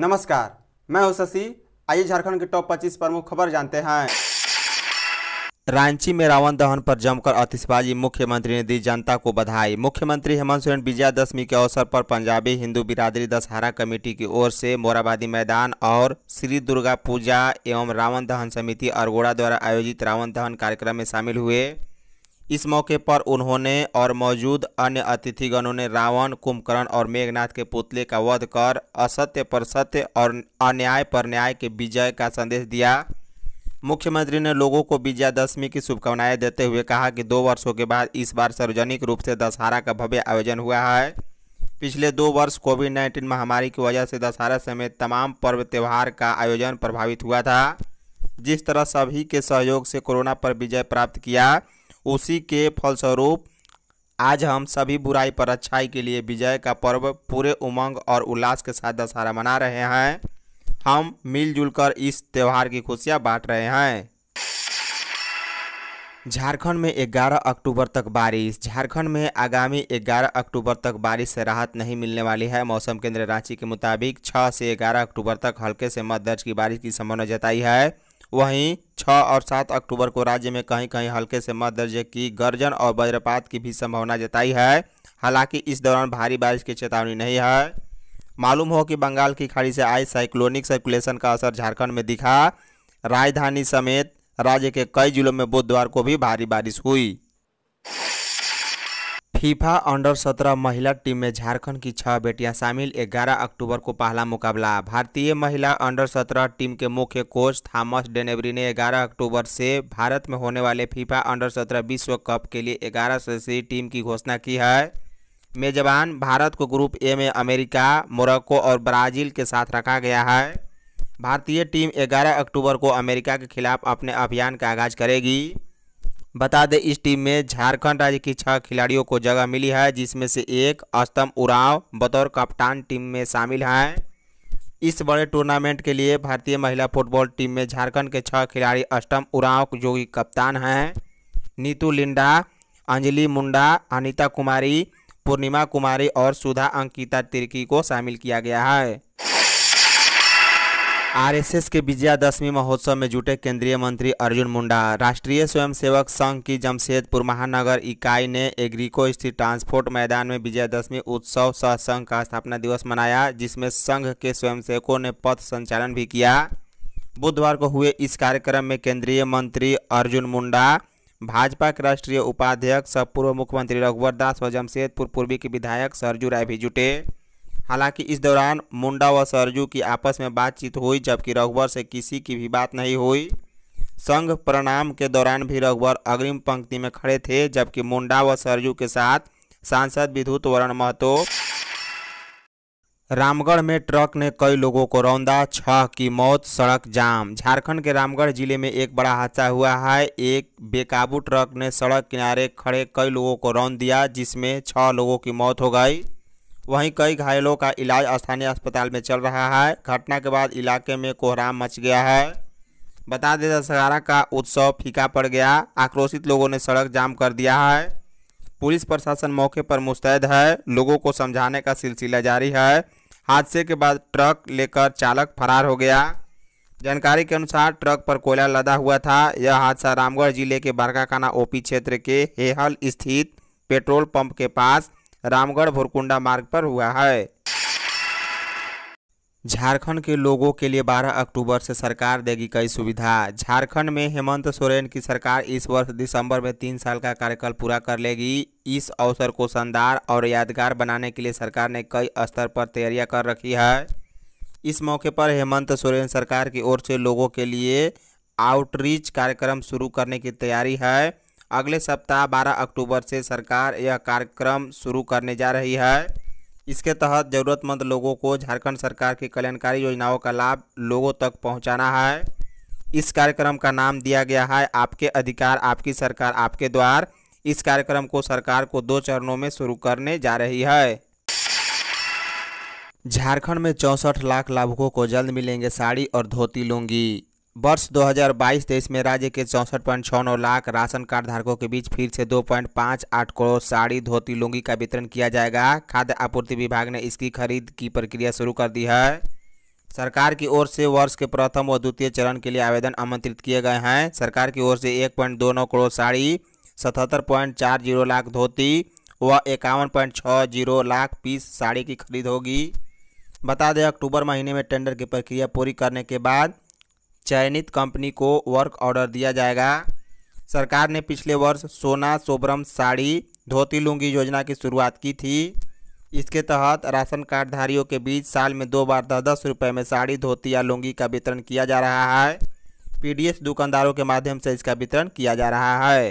नमस्कार मैं हूं शशि आइए झारखंड के टॉप 25 प्रमुख खबर जानते हैं रांची में रावण दहन पर जमकर आतिशबाजी मुख्यमंत्री ने दी जनता को बधाई मुख्यमंत्री हेमंत सोरेन विजयादशमी के अवसर पर पंजाबी हिंदू बिरादरी दशहरा कमेटी की ओर से मोराबादी मैदान और श्री दुर्गा पूजा एवं रावण दहन समिति अरगोड़ा द्वारा आयोजित रावण दहन कार्यक्रम में शामिल हुए इस मौके पर उन्होंने और मौजूद अन्य अतिथिगणों ने रावण कुंभकर्ण और मेघनाथ के पुतले का वध कर असत्य पर सत्य और अन्याय पर न्याय के विजय का संदेश दिया मुख्यमंत्री ने लोगों को विजयादशमी की शुभकामनाएं देते हुए कहा कि दो वर्षों के बाद इस बार सार्वजनिक रूप से दशहरा का भव्य आयोजन हुआ है पिछले दो वर्ष कोविड नाइन्टीन महामारी की वजह से दशहरा समेत तमाम पर्व त्यौहार का आयोजन प्रभावित हुआ था जिस तरह सभी के सहयोग से कोरोना पर विजय प्राप्त किया उसी के फलस्वरूप आज हम सभी बुराई पर अच्छाई के लिए विजय का पर्व पूरे उमंग और उल्लास के साथ दशहरा मना रहे हैं हम मिलजुल कर इस त्यौहार की खुशियाँ बांट रहे हैं झारखंड में 11 अक्टूबर तक बारिश झारखंड में आगामी 11 अक्टूबर तक बारिश से राहत नहीं मिलने वाली है मौसम केंद्र रांची के मुताबिक 6 से 11 अक्टूबर तक हल्के से मध्य दर्ज की बारिश की संभावना जताई है वहीं 6 और 7 अक्टूबर को राज्य में कहीं कहीं हल्के से मध्य दर्जे की गर्जन और वज्रपात की भी संभावना जताई है हालांकि इस दौरान भारी बारिश की चेतावनी नहीं है मालूम हो कि बंगाल की खाड़ी से आए साइक्लोनिक सर्कुलेशन का असर झारखंड में दिखा राजधानी समेत राज्य के कई जिलों में बुधवार को भी भारी बारिश हुई फीफा अंडर सत्रह महिला टीम में झारखंड की छह बेटियां शामिल 11 अक्टूबर को पहला मुकाबला भारतीय महिला अंडर सत्रह टीम के मुख्य कोच थॉमस डेनेवरी ने 11 अक्टूबर से भारत में होने वाले फीफा अंडर सत्रह विश्व कप के लिए ग्यारह सदस्यीय टीम की घोषणा की है मेजबान भारत को ग्रुप ए में अमेरिका मोरक्को और ब्राजील के साथ रखा गया है भारतीय टीम ग्यारह अक्टूबर को अमेरिका के खिलाफ अपने अभियान का आगाज करेगी बता दें इस टीम में झारखंड राज्य की छह खिलाड़ियों को जगह मिली है जिसमें से एक अस्तम उराव बतौर कप्तान टीम में शामिल हैं इस बड़े टूर्नामेंट के लिए भारतीय महिला फुटबॉल टीम में झारखंड के छह खिलाड़ी अष्टम उराव जो कि कप्तान हैं नीतू लिंडा अंजलि मुंडा अनिता कुमारी पूर्णिमा कुमारी और सुधा अंकिता तिर्की को शामिल किया गया है आरएसएस के विजयादशमी महोत्सव में जुटे केंद्रीय मंत्री अर्जुन मुंडा राष्ट्रीय स्वयंसेवक संघ की जमशेदपुर महानगर इकाई ने एग्रीको स्थित ट्रांसपोर्ट मैदान में विजयादशमी उत्सव सह संघ का स्थापना दिवस मनाया जिसमें संघ के स्वयंसेवकों ने पथ संचालन भी किया बुधवार को हुए इस कार्यक्रम में केंद्रीय मंत्री अर्जुन मुंडा भाजपा के राष्ट्रीय उपाध्यक्ष पूर्व मुख्यमंत्री रघुवर दास व जमशेदपुर पूर्वी के विधायक सरजू राय भी जुटे हालांकि इस दौरान मुंडा व सरजू की आपस में बातचीत हुई जबकि रघुवर से किसी की भी बात नहीं हुई संघ प्रणाम के दौरान भी रघुवर अग्रिम पंक्ति में खड़े थे जबकि मुंडा व सरजू के साथ सांसद विद्युत वरण महतो रामगढ़ में ट्रक ने कई लोगों को रौंदा छह की मौत सड़क जाम झारखंड के रामगढ़ जिले में एक बड़ा हादसा हुआ है एक बेकाबू ट्रक ने सड़क किनारे खड़े कई लोगों को रौंद दिया जिसमें छह लोगों की मौत हो गई वहीं कई घायलों का इलाज स्थानीय अस्पताल में चल रहा है घटना के बाद इलाके में कोहराम मच गया है बता दें दशहरा का उत्सव फीका पड़ गया आक्रोशित लोगों ने सड़क जाम कर दिया है पुलिस प्रशासन मौके पर मुस्तैद है लोगों को समझाने का सिलसिला जारी है हादसे के बाद ट्रक लेकर चालक फरार हो गया जानकारी के अनुसार ट्रक पर कोयला लदा हुआ था यह हादसा रामगढ़ जिले के बारकाकाना ओपी क्षेत्र के हेहल स्थित पेट्रोल पंप के पास रामगढ़ भोरकुंडा मार्ग पर हुआ है झारखंड के लोगों के लिए 12 अक्टूबर से सरकार देगी कई सुविधा झारखंड में हेमंत सोरेन की सरकार इस वर्ष दिसंबर में तीन साल का कार्यकाल पूरा कर लेगी इस अवसर को शानदार और यादगार बनाने के लिए सरकार ने कई स्तर पर तैयारियां कर रखी है इस मौके पर हेमंत सोरेन सरकार की ओर से लोगों के लिए आउटरीच कार्यक्रम शुरू करने की तैयारी है अगले सप्ताह 12 अक्टूबर से सरकार यह कार्यक्रम शुरू करने जा रही है इसके तहत ज़रूरतमंद लोगों को झारखंड सरकार की कल्याणकारी योजनाओं का लाभ लोगों तक पहुंचाना है इस कार्यक्रम का नाम दिया गया है आपके अधिकार आपकी सरकार आपके द्वार इस कार्यक्रम को सरकार को दो चरणों में शुरू करने जा रही है झारखंड में चौंसठ लाख लाभुकों को जल्द मिलेंगे साड़ी और धोती लूंगी वर्ष 2022-23 में राज्य के चौंसठ पॉइंट छः नौ लाख राशन कार्ड धारकों के बीच फिर से 2.58 करोड़ साड़ी धोती लुंगी का वितरण किया जाएगा खाद्य आपूर्ति विभाग ने इसकी खरीद की प्रक्रिया शुरू कर दी है सरकार की ओर से वर्ष के प्रथम व द्वितीय चरण के लिए आवेदन आमंत्रित किए गए हैं सरकार की ओर से एक करोड़ साड़ी सतहत्तर पॉइंट चार जीरो लाख धोती व इक्यावन पॉइंट छः जीरो लाख पीस साड़ी की खरीद होगी बता दें अक्टूबर महीने में टेंडर की प्रक्रिया पूरी करने के बाद चयनित कंपनी को वर्क ऑर्डर दिया जाएगा सरकार ने पिछले वर्ष सोना सोबरम साड़ी धोती लुंगी योजना की शुरुआत की थी इसके तहत राशन कार्डधारियों के बीच साल में दो बार दस दस रुपये में साड़ी धोती या लुंगी का वितरण किया जा रहा है पीडीएस दुकानदारों के माध्यम से इसका वितरण किया जा रहा है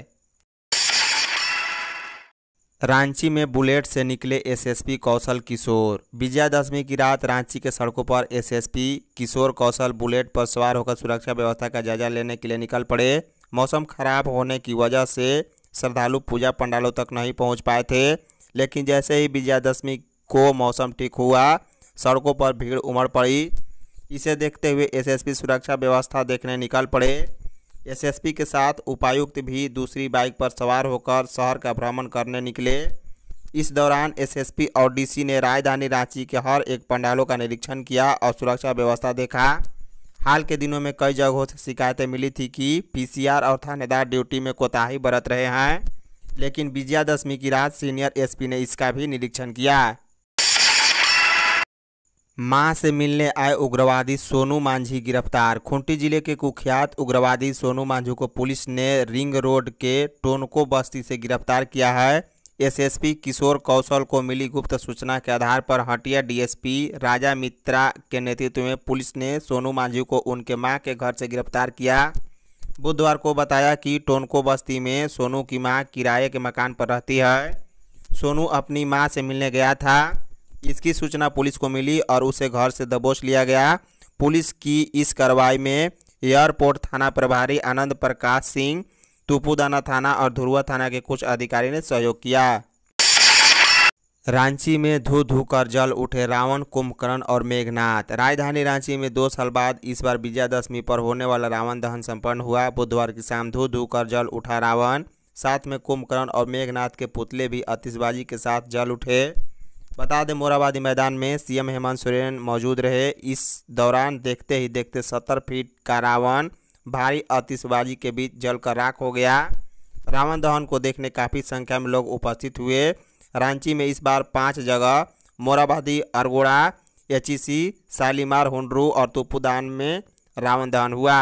रांची में बुलेट से निकले एसएसपी कौशल किशोर विजयादशमी की रात रांची के सड़कों पर एसएसपी किशोर कौशल बुलेट पर सवार होकर सुरक्षा व्यवस्था का जायजा लेने के लिए निकल पड़े मौसम खराब होने की वजह से श्रद्धालु पूजा पंडालों तक नहीं पहुंच पाए थे लेकिन जैसे ही विजयादशमी को मौसम ठीक हुआ सड़कों पर भीड़ उमड़ पड़ी इसे देखते हुए एस सुरक्षा व्यवस्था देखने निकल पड़े एसएसपी के साथ उपायुक्त भी दूसरी बाइक पर सवार होकर शहर का भ्रमण करने निकले इस दौरान एसएसपी और डीसी ने राजधानी रांची के हर एक पंडालों का निरीक्षण किया और सुरक्षा व्यवस्था देखा हाल के दिनों में कई जगहों से शिकायतें मिली थी कि पीसीआर और थानेदार ड्यूटी में कोताही बरत रहे हैं लेकिन विजयादशमी की रात सीनियर एसपी ने इसका भी निरीक्षण किया मां से मिलने आए उग्रवादी सोनू मांझी गिरफ्तार खूंटी जिले के कुख्यात उग्रवादी सोनू मांझी को पुलिस ने रिंग रोड के टोनको बस्ती से गिरफ्तार किया है एसएसपी किशोर कौशल को मिली गुप्त सूचना के आधार पर हटिया डीएसपी राजा मित्रा के नेतृत्व में पुलिस ने सोनू मांझी को उनके मां के घर से गिरफ्तार किया बुधवार को बताया कि टोनको बस्ती में सोनू की मां किराए के मकान पर रहती है सोनू अपनी मां से मिलने गया था जिसकी सूचना पुलिस को मिली और उसे घर से दबोच लिया गया पुलिस की इस कार्रवाई में एयरपोर्ट थाना प्रभारी आनंद प्रकाश सिंह तुपुदाना थाना और धुरुआ थाना के कुछ अधिकारी ने सहयोग किया रांची में धू धू कर जल उठे रावण कुंभकर्ण और मेघनाथ राजधानी रांची में दो साल बाद इस बार विजयादशमी पर होने वाला रावण दहन संपन्न हुआ बुधवार की शाम धू धू कर जल उठा रावण साथ में कुंभकर्ण और मेघनाथ के पुतले भी आतिशबाजी के साथ जल उठे बता दें मोराबादी मैदान में सीएम हेमंत सोरेन मौजूद रहे इस दौरान देखते ही देखते सत्तर फीट का रावण भारी आतिशबाजी के बीच जलकर राख हो गया रावण दहन को देखने काफ़ी संख्या में लोग उपस्थित हुए रांची में इस बार पाँच जगह मोराबादी अरगोड़ा एचईसी शालीमार हुंडरू और तुपुदान में रावण दहन हुआ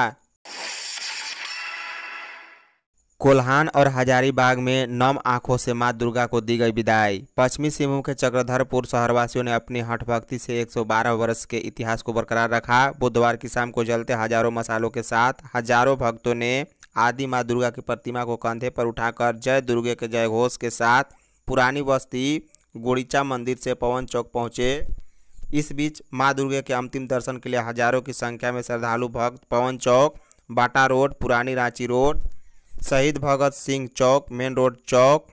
कोल्हान और हजारीबाग में नम आंखों से मां दुर्गा को दी गई विदाई पश्चिमी सिंहभूम के चक्रधरपुर शहरवासियों ने अपनी हठ भक्ति से 112 वर्ष के इतिहास को बरकरार रखा बुधवार की शाम को जलते हजारों मसालों के साथ हजारों भक्तों ने आदि मां दुर्गा की प्रतिमा को कंधे पर उठाकर जय दुर्गे के जय घोष के साथ पुरानी बस्ती गुड़ीचा मंदिर से पवन चौक पहुँचे इस बीच माँ दुर्गे के अंतिम दर्शन के लिए हजारों की संख्या में श्रद्धालु भक्त पवन चौक बाटा रोड पुरानी Ranchi road Shaheed Bhagat Singh chowk main road chowk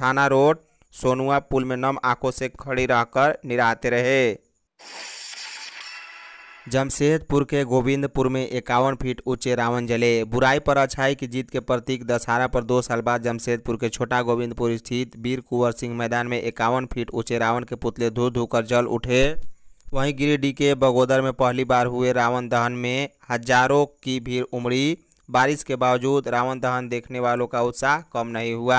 Thana road Sonua पुल में नम आंखों से खड़ी रहकर निराते रहे जमशेदपुर के गोविंदपुर में इक्यावन फीट ऊंचे रावण जले बुराई पर अच्छाई की जीत के प्रतीक दशहरा पर दो साल बाद जमशेदपुर के छोटा गोविंदपुर स्थित वीर कुंवर सिंह मैदान में इक्यावन फीट ऊंचे रावण के पुतले धो धोकर जल उठे वहीं गिरिडीह के बगोदर में पहली बार हुए रावण दहन में हजारों की भीड़ उमड़ी बारिश के बावजूद रावण दहन देखने वालों का उत्साह कम नहीं हुआ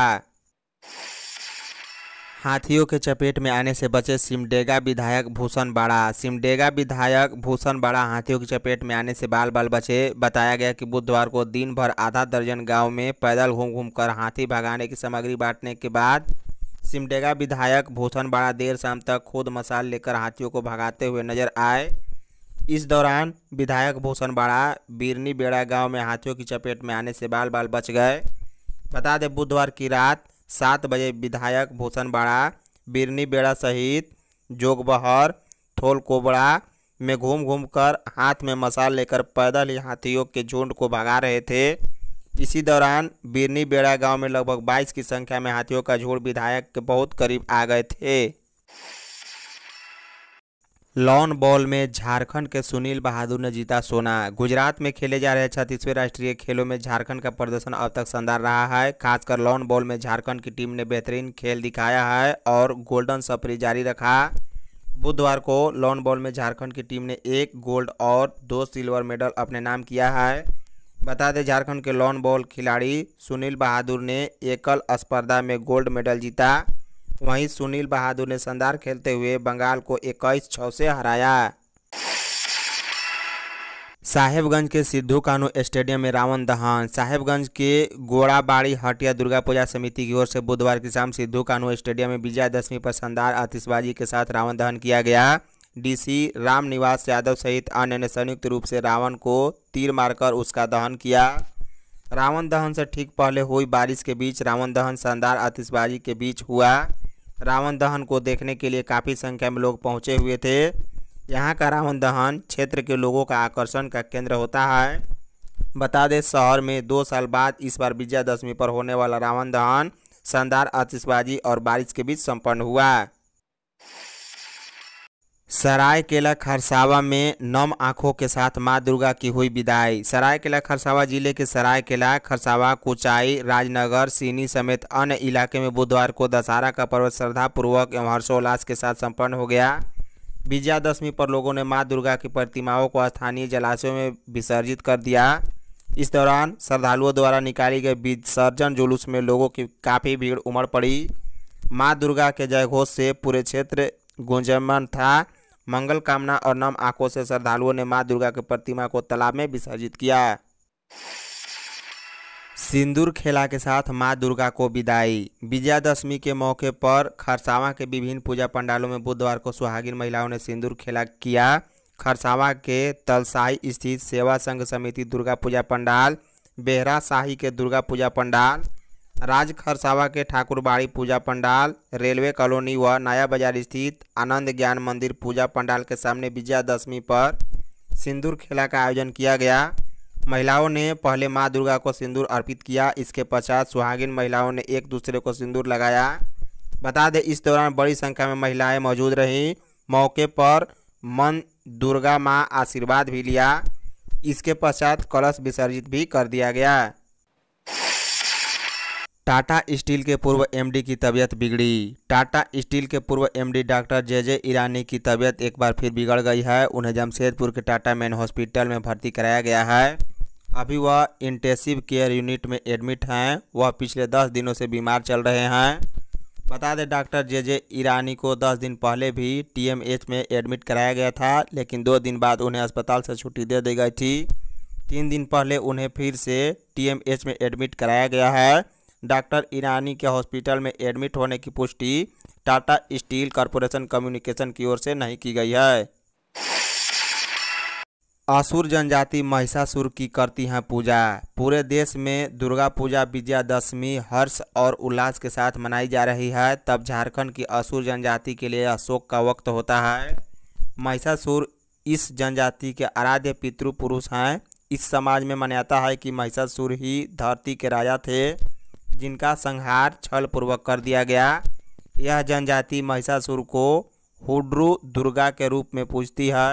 हाथियों के चपेट में आने से बचे सिमडेगा विधायक भूषण बाड़ा सिमडेगा विधायक भूषण बाड़ा हाथियों की चपेट में आने से बाल बाल बचे बताया गया कि बुधवार को दिन भर आधा दर्जन गांव में पैदल घूम घूम कर हाथी भगाने की सामग्री बांटने के बाद सिमडेगा विधायक भूषण बाड़ा देर शाम तक खुद मसाल लेकर हाथियों को भगाते हुए नजर आए इस दौरान विधायक भूषण बाड़ा बिरनी बेड़ा गांव में हाथियों की चपेट में आने से बाल बाल बच गए बता दें बुधवार की रात सात बजे विधायक भूषण बाड़ा बिरनी बेड़ा सहित जोगबहर थोलकोबड़ा में घूम घूम कर हाथ में मसाल लेकर पैदल ही हाथियों के झुंड को भगा रहे थे इसी दौरान बिरनी बेड़ा गांव में लगभग 22 की संख्या में हाथियों का झुंड विधायक के बहुत करीब आ गए थे लॉन बॉल में झारखंड के सुनील बहादुर ने जीता सोना गुजरात में खेले जा रहे छत्तीसवें राष्ट्रीय खेलों में झारखंड का प्रदर्शन अब तक शानदार रहा है खासकर लॉन बॉल में झारखंड की टीम ने बेहतरीन खेल दिखाया है और गोल्डन सफरी जारी रखा बुधवार को लॉन बॉल में झारखंड की टीम ने एक गोल्ड और दो सिल्वर मेडल अपने नाम किया है बता दें झारखंड के लॉन बॉल खिलाड़ी सुनील बहादुर ने एकल स्पर्धा में गोल्ड मेडल जीता वहीं सुनील बहादुर ने शानदार खेलते हुए बंगाल को इक्कीस छः से हराया साहेबगंज के सिद्धू कानू स्टेडियम में रावण दहन साहेबगंज के गोड़ाबाड़ी हटिया दुर्गा पूजा समिति की ओर से बुधवार की शाम सिद्धू कानू स्टेडियम में विजयादशमी पर शानदार आतिशबाजी के साथ रावण दहन किया गया डीसी रामनिवास यादव सहित अन्य ने संयुक्त रूप से रावण को तीर मारकर उसका दहन किया रावण दहन से ठीक पहले हुई बारिश के बीच रावण दहन शानदार आतिशबाजी के बीच हुआ रावण दहन को देखने के लिए काफ़ी संख्या में लोग पहुंचे हुए थे यहाँ का रावण दहन क्षेत्र के लोगों का आकर्षण का केंद्र होता है बता दें शहर में दो साल बाद इस बार विजयादशमी पर होने वाला रावण दहन शानदार आतिशबाजी और बारिश के बीच संपन्न हुआ सरायकेला खरसावा में नम आंखों के साथ मां दुर्गा की हुई विदाई सरायकेला खरसावा जिले के सरायकेला खरसावा कुचाई राजनगर सीनी समेत अन्य इलाके में बुधवार को दशहरा का पर्व श्रद्धापूर्वक एवं हर्षोल्लास के साथ संपन्न हो गया विजयादशमी पर लोगों ने मां दुर्गा की प्रतिमाओं को स्थानीय जलाशयों में विसर्जित कर दिया इस दौरान श्रद्धालुओं द्वारा निकाली गई विसर्जन जुलूस में लोगों की काफ़ी भीड़ उमड़ पड़ी माँ दुर्गा के जयघोष से पूरे क्षेत्र गुंजमान था मंगल कामना और नम आंखों से श्रद्धालुओं ने मां दुर्गा की प्रतिमा को तालाब में विसर्जित किया सिंदूर खेला के साथ मां दुर्गा को विदाई विजयादशमी के मौके पर खरसावा के विभिन्न पूजा पंडालों में बुधवार को सुहागिन महिलाओं ने सिंदूर खेला किया खरसावा के तलसाई स्थित सेवा संघ समिति दुर्गा पूजा पंडाल बेहरा शाही के दुर्गा पूजा पंडाल राज खरसावा के ठाकुरबाड़ी पूजा पंडाल रेलवे कॉलोनी व नया बाजार स्थित आनंद ज्ञान मंदिर पूजा पंडाल के सामने विजयादशमी पर सिंदूर खेला का आयोजन किया गया महिलाओं ने पहले माँ दुर्गा को सिंदूर अर्पित किया इसके पश्चात सुहागिन महिलाओं ने एक दूसरे को सिंदूर लगाया बता दें इस दौरान बड़ी संख्या में महिलाएं मौजूद रहीं मौके पर मन दुर्गा माँ आशीर्वाद भी लिया इसके पश्चात कलश विसर्जित भी कर दिया गया टाटा स्टील के पूर्व एमडी की तबीयत बिगड़ी टाटा स्टील के पूर्व एमडी डॉक्टर जे जे ईरानी की तबीयत एक बार फिर बिगड़ गई है उन्हें जमशेदपुर के टाटा मैन हॉस्पिटल में भर्ती कराया गया है अभी वह इंटेसिव केयर यूनिट में एडमिट हैं वह पिछले दस दिनों से बीमार चल रहे हैं बता दें डॉक्टर जे जे ईरानी को दस दिन पहले भी टी में एडमिट कराया गया था लेकिन दो दिन बाद उन्हें अस्पताल से छुट्टी दे दी गई थी तीन दिन पहले उन्हें फिर से टी में एडमिट कराया गया है डॉक्टर ईरानी के हॉस्पिटल में एडमिट होने की पुष्टि टाटा स्टील कॉरपोरेशन कम्युनिकेशन की ओर से नहीं की गई है असुर जनजाति महिषासुर की करती हैं पूजा पूरे देश में दुर्गा पूजा विजयादशमी हर्ष और उल्लास के साथ मनाई जा रही है तब झारखंड की असुर जनजाति के लिए अशोक का वक्त होता है महिषासुर इस जनजाति के आराध्य पितृ पुरुष हैं इस समाज में मान्यता है कि महिषासुर ही धरती के राजा थे जिनका संहार छल पूर्वक कर दिया गया यह जनजाति महिषासुर को हुड्रू दुर्गा के रूप में पूजती है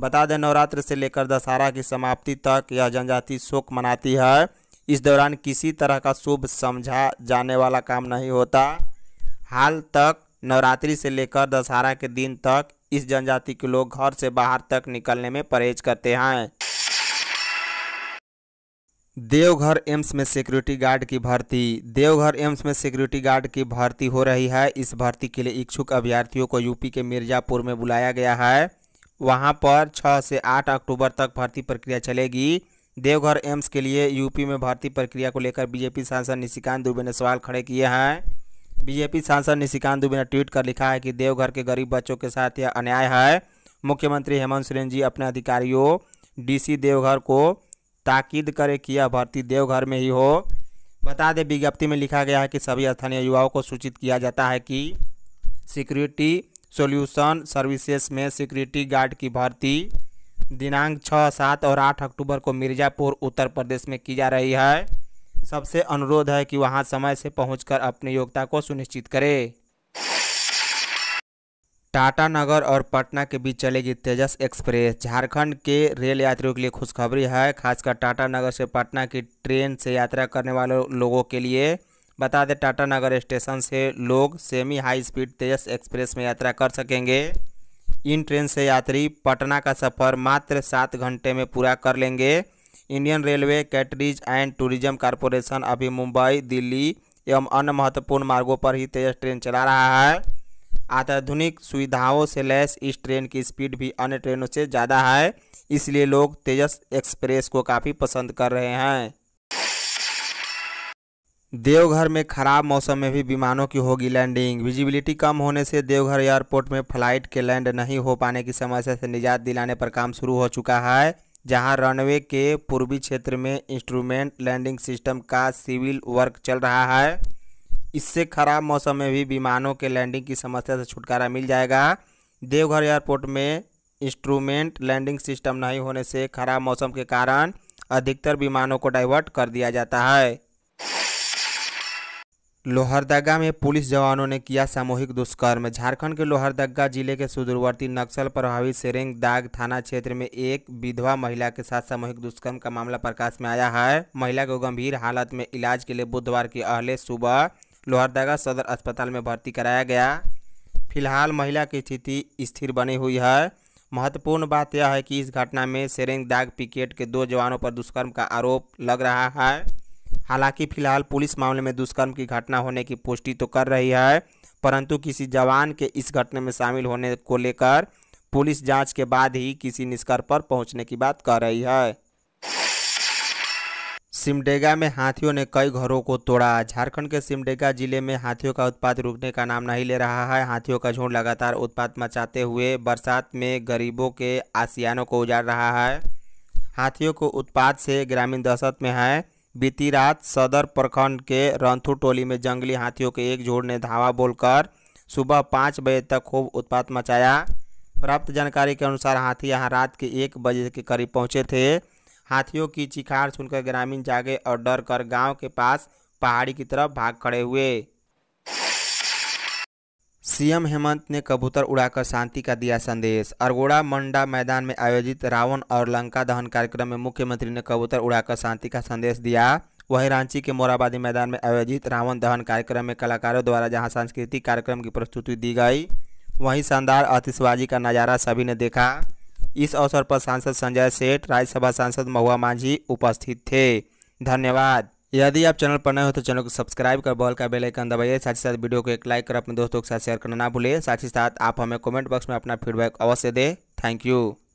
बता दें नवरात्र से लेकर दशहरा की समाप्ति तक यह जनजाति शोक मनाती है इस दौरान किसी तरह का शुभ समझा जाने वाला काम नहीं होता हाल तक नवरात्रि से लेकर दशहरा के दिन तक इस जनजाति के लोग घर से बाहर तक निकलने में परहेज करते हैं देवघर एम्स में सिक्योरिटी गार्ड की भर्ती देवघर एम्स में सिक्योरिटी गार्ड की भर्ती हो रही है इस भर्ती के लिए इच्छुक अभ्यर्थियों को यूपी के मिर्जापुर में बुलाया गया है वहां पर 6 से 8 अक्टूबर तक भर्ती प्रक्रिया चलेगी देवघर एम्स के लिए यूपी में भर्ती प्रक्रिया को लेकर बीजेपी सांसद निशिकांत दुबे ने सवाल खड़े किए हैं बीजेपी सांसद निशिकांत दुबे ने ट्वीट कर लिखा है कि देवघर के गरीब बच्चों के साथ यह अन्याय है मुख्यमंत्री हेमंत सोरेन जी अपने अधिकारियों डीसी देवघर को ताकीद करे कि यह भर्ती देवघर में ही हो बता दें विज्ञप्ति में लिखा गया है कि सभी स्थानीय युवाओं को सूचित किया जाता है कि सिक्योरिटी सॉल्यूशन सर्विसेज में सिक्योरिटी गार्ड की भर्ती दिनांक छः सात और आठ अक्टूबर को मिर्ज़ापुर उत्तर प्रदेश में की जा रही है सबसे अनुरोध है कि वहां समय से पहुंचकर अपनी योग्यता को सुनिश्चित करें टाटानगर और पटना के बीच चलेगी तेजस एक्सप्रेस झारखंड के रेल यात्रियों के लिए खुशखबरी है खासकर टाटानगर से पटना की ट्रेन से यात्रा करने वाले लोगों के लिए बता दें टाटानगर स्टेशन से लोग semi high speed Tejas express में यात्रा कर सकेंगे इन ट्रेन से यात्री पटना का सफ़र मात्र सात घंटे में पूरा कर लेंगे Indian railway catering and tourism corporation अभी मुंबई दिल्ली एवं अन्य महत्वपूर्ण मार्गों पर ही तेजस ट्रेन चला रहा है अत्याधुनिक सुविधाओं से लैस इस ट्रेन की स्पीड भी अन्य ट्रेनों से ज़्यादा है इसलिए लोग तेजस एक्सप्रेस को काफ़ी पसंद कर रहे हैं देवघर में खराब मौसम में भी विमानों की होगी लैंडिंग विजिबिलिटी कम होने से देवघर एयरपोर्ट में फ्लाइट के लैंड नहीं हो पाने की समस्या से निजात दिलाने पर काम शुरू हो चुका है जहां रनवे के पूर्वी क्षेत्र में इंस्ट्रूमेंट लैंडिंग सिस्टम का सिविल वर्क चल रहा है इससे खराब मौसम में भी विमानों के लैंडिंग की समस्या से छुटकारा मिल जाएगा देवघर एयरपोर्ट में इंस्ट्रूमेंट लैंडिंग सिस्टम नहीं होने से खराब मौसम के कारण अधिकतर विमानों को डाइवर्ट कर दिया जाता है लोहरदगा में पुलिस जवानों ने किया सामूहिक दुष्कर्म झारखंड के लोहरदगा जिले के सुदूरवर्ती नक्सल प्रभावित सेरेंग दाग थाना क्षेत्र में एक विधवा महिला के साथ सामूहिक दुष्कर्म का मामला प्रकाश में आया है महिला को गंभीर हालत में इलाज के लिए बुधवार की अहले सुबह लोहरदगा सदर अस्पताल में भर्ती कराया गया फिलहाल महिला की स्थिति स्थिर बनी हुई है महत्वपूर्ण बात यह है कि इस घटना में सेरेंग दाग पिकेट के दो जवानों पर दुष्कर्म का आरोप लग रहा है हालांकि फिलहाल पुलिस मामले में दुष्कर्म की घटना होने की पुष्टि तो कर रही है परंतु किसी जवान के इस घटना में शामिल होने को लेकर पुलिस जांच के बाद ही किसी निष्कर्ष पर पहुंचने की बात कर रही है सिमडेगा में हाथियों ने कई घरों को तोड़ा झारखंड के सिमडेगा जिले में हाथियों का उत्पात रुकने का नाम नहीं ले रहा है हाथियों का झुंड लगातार उत्पात मचाते हुए बरसात में गरीबों के आसियानों को उजाड़ रहा है हाथियों को उत्पात से ग्रामीण दशत में है बीती रात सदर प्रखंड के रंथू टोली में जंगली हाथियों के एक झुंड ने धावा बोलकर सुबह पाँच बजे तक खूब उत्पात मचाया प्राप्त जानकारी के अनुसार हाथी यहाँ रात के एक बजे के करीब पहुँचे थे हाथियों की चिखार सुनकर ग्रामीण जागे और डर कर गाँव के पास पहाड़ी की तरफ भाग खड़े हुए सीएम हेमंत ने कबूतर उड़ाकर शांति का दिया संदेश अरगोड़ा मंडा मैदान में आयोजित रावण और लंका दहन कार्यक्रम में मुख्यमंत्री ने कबूतर उड़ाकर शांति का संदेश दिया वहीं रांची के मोराबादी मैदान में आयोजित रावण दहन कार्यक्रम में कलाकारों द्वारा जहां सांस्कृतिक कार्यक्रम की प्रस्तुति दी गई वहीं शानदार आतिशबाजी का नज़ारा सभी ने देखा इस अवसर पर सांसद संजय सेठ राज्यसभा सांसद महुआ मांझी उपस्थित थे धन्यवाद यदि आप चैनल पर नए हो तो चैनल को सब्सक्राइब कर बॉल का बेल आइकन दबाइए साथ ही साथ वीडियो को एक लाइक कर अपने दोस्तों के साथ शेयर करना ना भूलें साथ ही साथ आप हमें कमेंट बॉक्स में अपना फीडबैक अवश्य दें थैंक यू